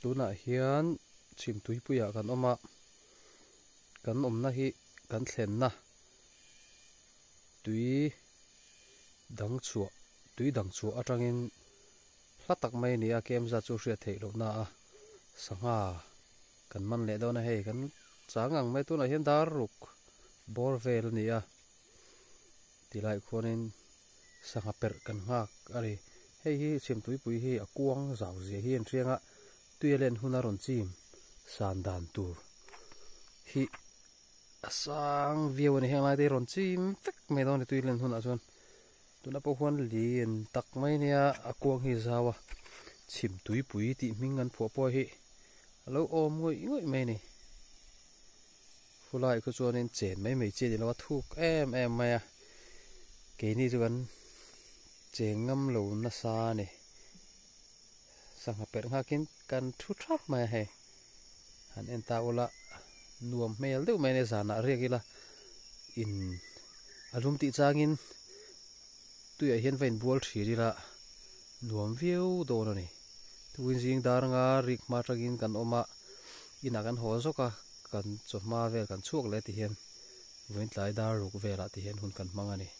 tú tunah hiền chim tuipuiah kan awma ah. kan awmna hi kan thlenna tui dang chuah tui dang ở trong hla phát mai ni nia kem za chu hria thei lo na a sanga kan man le dona hei kan changang mai tunah hian dar ruk bor vel ni a tilai khonin sanga per kan ngak ari hei hi chim tuipui hi a quăng zau ze hi riêng thianga tuy lên tuilen hunaron chim san sandan tur hi asang view ni hema de ron chim fek me don tuilen huna chon tuna po huan li en tak mai nia akuang hi zawa chim tui pui ti ming an phu po hi lo om ngoi ngoi me ni fulai ko chuan en chen mai mai che di lo thuk em em mai a ke ni chuan chengam lo na sa ni sang ha per nga kin kan thu thap mà he han em ta ola đâu mel nên mai ne zana regila in alum ti changin tu ya hian vein bol thirila nuam viu don ani xin jing daranga rik ma tagin kan oma ah. ina kan ho zoka kan choma vel kan chuk le ti hian vein tlai dar ruk hiện ah ti hian mang anh mangani